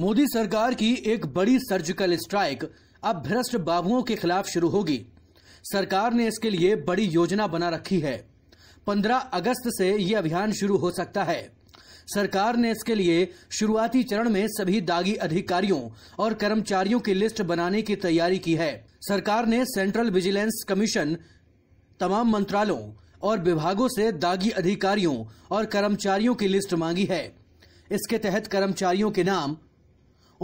मोदी सरकार की एक बड़ी सर्जिकल स्ट्राइक अब भ्रष्ट बाबुओं के खिलाफ शुरू होगी सरकार ने इसके लिए बड़ी योजना बना रखी है 15 अगस्त से ये अभियान शुरू हो सकता है सरकार ने इसके लिए शुरुआती चरण में सभी दागी अधिकारियों और कर्मचारियों की लिस्ट बनाने की तैयारी की है सरकार ने सेंट्रल विजिलेंस कमीशन तमाम मंत्रालयों और विभागों से दागी अधिकारियों और कर्मचारियों की लिस्ट मांगी है इसके तहत कर्मचारियों के नाम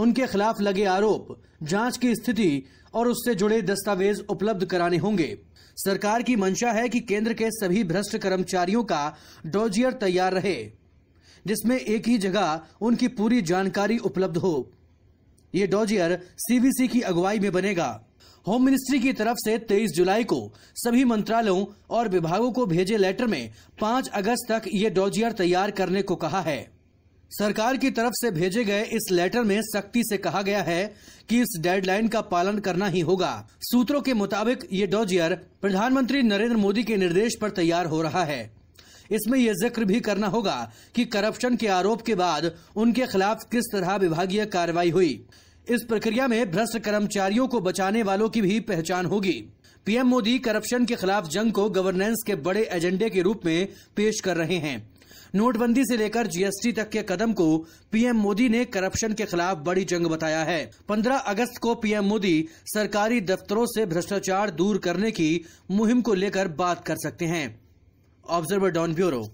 उनके खिलाफ लगे आरोप जांच की स्थिति और उससे जुड़े दस्तावेज उपलब्ध कराने होंगे सरकार की मंशा है कि केंद्र के सभी भ्रष्ट कर्मचारियों का डोजियर तैयार रहे जिसमें एक ही जगह उनकी पूरी जानकारी उपलब्ध हो ये डोजियर सीबीसी की अगुवाई में बनेगा होम मिनिस्ट्री की तरफ से 23 जुलाई को सभी मंत्रालयों और विभागों को भेजे लेटर में 5 अगस्त तक ये डोजियर तैयार करने को कहा है सरकार की तरफ से भेजे गए इस लेटर में सख्ती से कहा गया है कि इस डेडलाइन का पालन करना ही होगा सूत्रों के मुताबिक ये डॉजियर प्रधानमंत्री नरेंद्र मोदी के निर्देश पर तैयार हो रहा है इसमें यह जिक्र भी करना होगा कि करप्शन के आरोप के बाद उनके खिलाफ किस तरह विभागीय कार्रवाई हुई इस प्रक्रिया में भ्रष्ट कर्मचारियों को बचाने वालों की भी पहचान होगी पीएम मोदी करप्शन के खिलाफ जंग को गवर्नेंस के बड़े एजेंडे के रूप में पेश कर रहे हैं नोटबंदी से लेकर जीएसटी तक के कदम को पीएम मोदी ने करप्शन के खिलाफ बड़ी जंग बताया है 15 अगस्त को पीएम मोदी सरकारी दफ्तरों से भ्रष्टाचार दूर करने की मुहिम को लेकर बात कर सकते हैं ऑब्जर्वर डॉन ब्यूरो